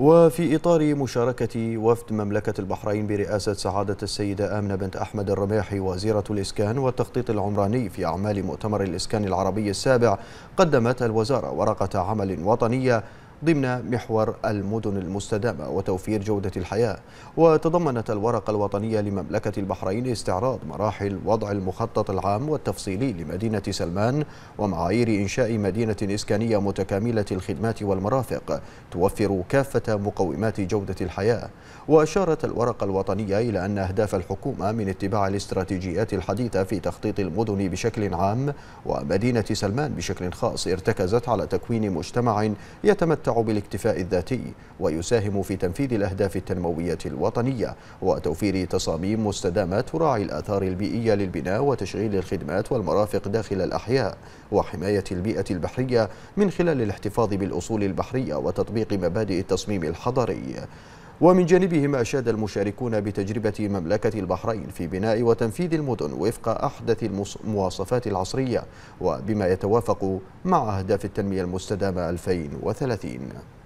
وفي إطار مشاركة وفد مملكة البحرين برئاسة سعادة السيدة آمنة بنت أحمد الرماحي وزيرة الإسكان والتخطيط العمراني في أعمال مؤتمر الإسكان العربي السابع قدمت الوزارة ورقة عمل وطنية ضمن محور المدن المستدامة وتوفير جودة الحياة وتضمنت الورقة الوطنية لمملكة البحرين استعراض مراحل وضع المخطط العام والتفصيلي لمدينة سلمان ومعايير إنشاء مدينة إسكانية متكاملة الخدمات والمرافق توفر كافة مقومات جودة الحياة وأشارت الورقة الوطنية إلى أن أهداف الحكومة من اتباع الاستراتيجيات الحديثة في تخطيط المدن بشكل عام ومدينة سلمان بشكل خاص ارتكزت على تكوين مجتمع يتمتع يتمتع بالاكتفاء الذاتي ويساهم في تنفيذ الأهداف التنموية الوطنية وتوفير تصاميم مستدامة تراعي الآثار البيئية للبناء وتشغيل الخدمات والمرافق داخل الأحياء وحماية البيئة البحرية من خلال الاحتفاظ بالأصول البحرية وتطبيق مبادئ التصميم الحضري ومن جانبهم أشاد المشاركون بتجربة مملكة البحرين في بناء وتنفيذ المدن وفق أحدث المواصفات العصرية وبما يتوافق مع أهداف التنمية المستدامة 2030